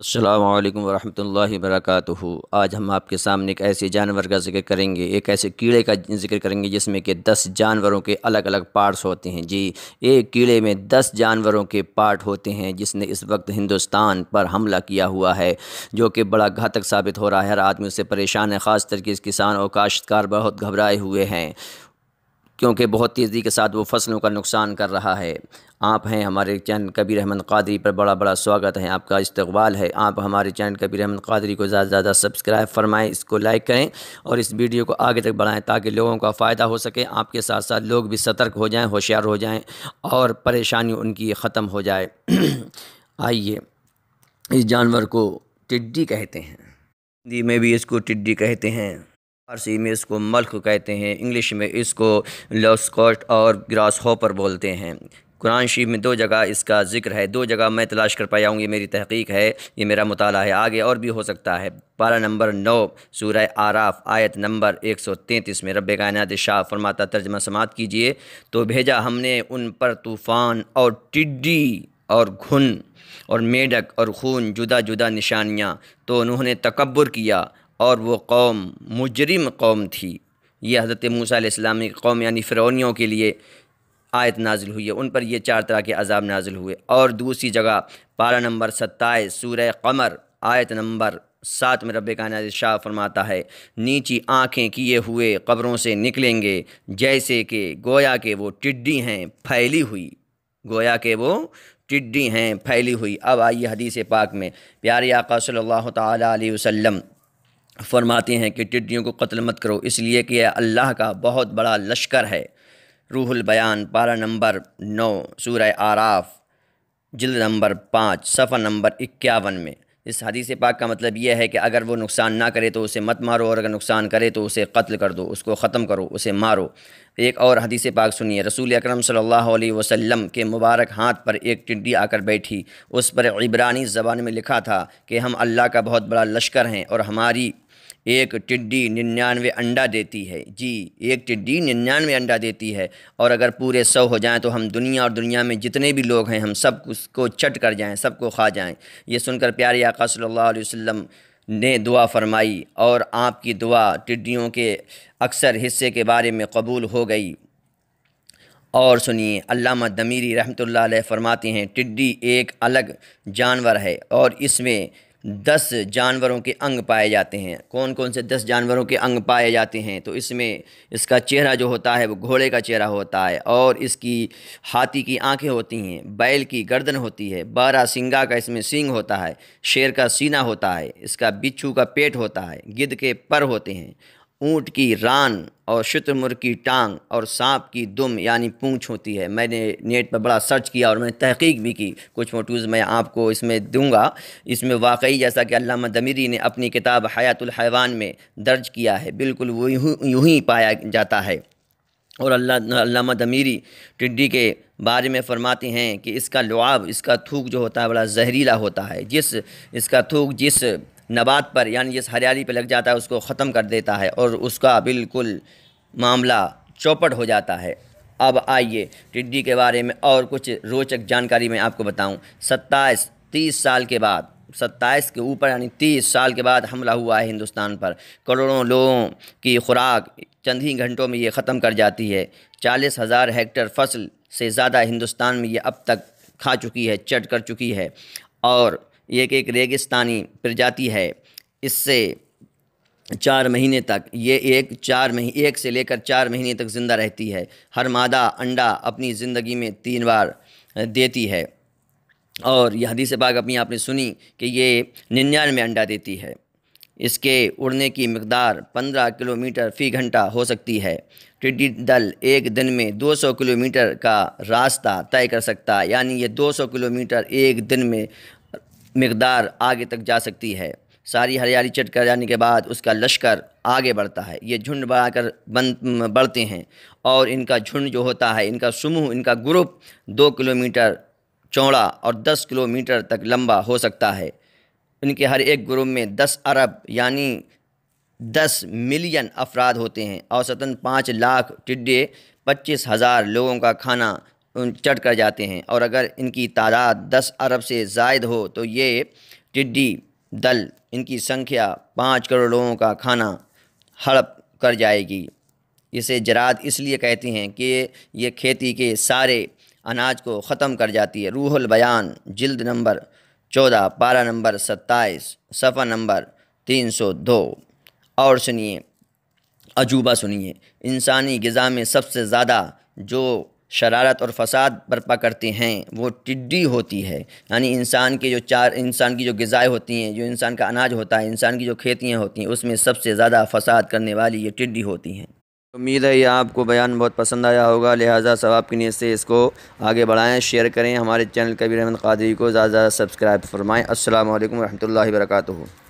السلام علیکم ورحمۃ اللہ وبرکاتہ آج ہم آپ کے سامنے ایک ایسے جانور کا ذکر کریں گے ایک ایسے کیڑے کا ذکر کریں گے جس میں کہ دس جانوروں کے الگ الگ پارٹس ہوتے ہیں جی ایک کیڑے میں دس جانوروں کے پارٹ ہوتے ہیں جس نے اس وقت ہندوستان پر حملہ کیا ہوا ہے جو کہ بڑا گھاتک ثابت ہو رہا ہے ہر آدمی اس سے پریشان ہے خاص طریقے کے کسان اور کاشتکار بہت گھبرائے ہوئے ہیں کیونکہ بہت تیزی کے ساتھ وہ فصلوں کا نقصان کر رہا ہے آپ ہیں ہمارے چینل کبیر احمد قادری پر بڑا بڑا سواگت ہے آپ کا استقبال ہے آپ ہمارے چینل کبیر احمد قادری کو زیادہ سے زیادہ سبسکرائب فرمائیں اس کو لائک کریں اور اس ویڈیو کو آگے تک بڑھائیں تاکہ لوگوں کا فائدہ ہو سکے آپ کے ساتھ ساتھ لوگ بھی سترک ہو جائیں ہوشیار ہو جائیں اور پریشانی ان کی ختم ہو جائے آئیے اس جانور کو ٹڈی کہتے ہیں ہندی جی، میں بھی اس کو ٹڈی کہتے ہیں فارسی میں اس کو ملک کہتے ہیں انگلش میں اس کو لوسکوٹ اور گراس ہوپر بولتے ہیں قرآن شریف میں دو جگہ اس کا ذکر ہے دو جگہ میں تلاش کر پایا ہوں یہ میری تحقیق ہے یہ میرا مطالعہ ہے آگے اور بھی ہو سکتا ہے پارہ نمبر نو سورہ آراف آیت نمبر ایک سو تینتیس میں رب کائنات شاہ فرماتا ترجمہ سماعت کیجئے تو بھیجا ہم نے ان پر طوفان اور ٹڈی اور گھن اور میڈک اور خون جدا جدا نشانیاں تو انہوں نے تکبر کیا اور وہ قوم مجرم قوم تھی یہ حضرت موسیٰ علیہ السلام کی قوم یعنی فرونیوں کے لیے آیت نازل ہوئی ہے ان پر یہ چار طرح کے عذاب نازل ہوئے اور دوسری جگہ پارہ نمبر ستائیس سورہ قمر آیت نمبر سات میں رب کائنات شاہ فرماتا ہے نیچی آنکھیں کیے ہوئے قبروں سے نکلیں گے جیسے کہ گویا کہ وہ ٹڈی ہیں پھیلی ہوئی گویا کہ وہ ٹڈی ہیں پھیلی ہوئی اب آئیے حدیث پاک میں پیارے آقا صلی اللہ تعالیٰ علیہ وسلم فرماتے ہیں کہ ٹڈیوں کو قتل مت کرو اس لیے کہ یہ اللہ کا بہت بڑا لشکر ہے روح البیان پارا نمبر نو سورہ آراف جلد نمبر پانچ صفحہ نمبر اکیاون میں اس حدیث پاک کا مطلب یہ ہے کہ اگر وہ نقصان نہ کرے تو اسے مت مارو اور اگر نقصان کرے تو اسے قتل کر دو اس کو ختم کرو اسے مارو ایک اور حدیث پاک سنیے رسول اکرم صلی اللہ علیہ وسلم کے مبارک ہاتھ پر ایک ٹڈی آ کر بیٹھی اس پر عبرانی زبان میں لکھا تھا کہ ہم اللہ کا بہت بڑا لشکر ہیں اور ہماری ایک ٹڈی ننانوے انڈا دیتی ہے جی ایک ٹڈی ننانوے انڈا دیتی ہے اور اگر پورے سو ہو جائیں تو ہم دنیا اور دنیا میں جتنے بھی لوگ ہیں ہم سب اس کو چٹ کر جائیں سب کو کھا جائیں یہ سن کر پیارے آقا صلی اللہ علیہ وسلم نے دعا فرمائی اور آپ کی دعا ٹڈیوں کے اکثر حصے کے بارے میں قبول ہو گئی اور سنیے علامہ دمیری رحمۃ اللہ علیہ فرماتے ہیں ٹڈی ایک الگ جانور ہے اور اس میں دس جانوروں کے انگ پائے جاتے ہیں کون کون سے دس جانوروں کے انگ پائے جاتے ہیں تو اس میں اس کا چہرہ جو ہوتا ہے وہ گھوڑے کا چہرہ ہوتا ہے اور اس کی ہاتھی کی آنکھیں ہوتی ہیں بیل کی گردن ہوتی ہے بارہ سنگا کا اس میں سینگ ہوتا ہے شیر کا سینہ ہوتا ہے اس کا بچھو کا پیٹ ہوتا ہے گد کے پر ہوتے ہیں اونٹ کی ران اور شطر کی ٹانگ اور سانپ کی دم یعنی پونچھ ہوتی ہے میں نے نیٹ پر بڑا سرچ کیا اور میں نے تحقیق بھی کی کچھ فوٹوز میں آپ کو اس میں دوں گا اس میں واقعی جیسا کہ علامہ دمیری نے اپنی کتاب حیات الحیوان میں درج کیا ہے بالکل وہ یوں ہی پایا جاتا ہے اور علامہ دمیری ٹڈی کے بارے میں فرماتے ہیں کہ اس کا لعاب اس کا تھوک جو ہوتا ہے بڑا زہریلا ہوتا ہے جس اس کا تھوک جس نبات پر یعنی جس ہریالی پہ لگ جاتا ہے اس کو ختم کر دیتا ہے اور اس کا بالکل معاملہ چوپٹ ہو جاتا ہے اب آئیے ٹڈی کے بارے میں اور کچھ روچک جانکاری میں آپ کو بتاؤں ستائیس تیس سال کے بعد ستائیس کے اوپر یعنی تیس سال کے بعد حملہ ہوا ہے ہندوستان پر کروڑوں لوگوں کی خوراک چند ہی گھنٹوں میں یہ ختم کر جاتی ہے چالیس ہزار ہیکٹر فصل سے زیادہ ہندوستان میں یہ اب تک کھا چکی ہے چٹ کر چکی ہے اور یہ ایک ایک ریگستانی پرجاتی ہے اس سے چار مہینے تک یہ ایک چار مہینے ایک سے لے کر چار مہینے تک زندہ رہتی ہے ہر مادہ انڈا اپنی زندگی میں تین بار دیتی ہے اور یہ حدیث پاک اپنی آپ نے سنی کہ یہ ننانوے میں انڈا دیتی ہے اس کے اڑنے کی مقدار پندرہ کلومیٹر فی گھنٹہ ہو سکتی ہے ٹڈی دل ایک دن میں دو سو کلومیٹر کا راستہ طے کر سکتا یعنی یہ دو سو کلومیٹر ایک دن میں مقدار آگے تک جا سکتی ہے ساری ہریالی چٹ کر جانے کے بعد اس کا لشکر آگے بڑھتا ہے یہ جھنڈ بڑھا کر بڑھتے ہیں اور ان کا جھنڈ جو ہوتا ہے ان کا سموہ ان کا گروپ دو کلومیٹر چوڑا اور دس کلومیٹر تک لمبا ہو سکتا ہے ان کے ہر ایک گروپ میں دس ارب یعنی دس ملین افراد ہوتے ہیں اوسطاً پانچ لاکھ ٹڈے پچیس ہزار لوگوں کا کھانا چٹ کر جاتے ہیں اور اگر ان کی تعداد دس ارب سے زائد ہو تو یہ ٹڈی دل ان کی سنکھیا پانچ کروڑ لوگوں کا کھانا ہڑپ کر جائے گی اسے جراد اس لیے کہتی ہیں کہ یہ کھیتی کے سارے اناج کو ختم کر جاتی ہے روح البیان جلد نمبر چودہ پارہ نمبر ستائیس صفحہ نمبر تین سو دو اور سنیے عجوبہ سنیے انسانی غذا میں سب سے زیادہ جو شرارت اور فساد برپا کرتے ہیں وہ ٹڈی ہوتی ہے یعنی انسان کے جو چار انسان کی جو غذائیں ہوتی ہیں جو انسان کا اناج ہوتا ہے انسان کی جو کھیتیاں ہوتی ہیں اس میں سب سے زیادہ فساد کرنے والی یہ ٹڈی ہوتی ہیں امید ہے یہ آپ کو بیان بہت پسند آیا ہوگا لہٰذا ثواب کی نیت سے اس کو آگے بڑھائیں شیئر کریں ہمارے چینل کبیر احمد قادری کو زیادہ زیادہ سبسکرائب فرمائیں السلام علیکم ورحمۃ اللہ وبرکاتہ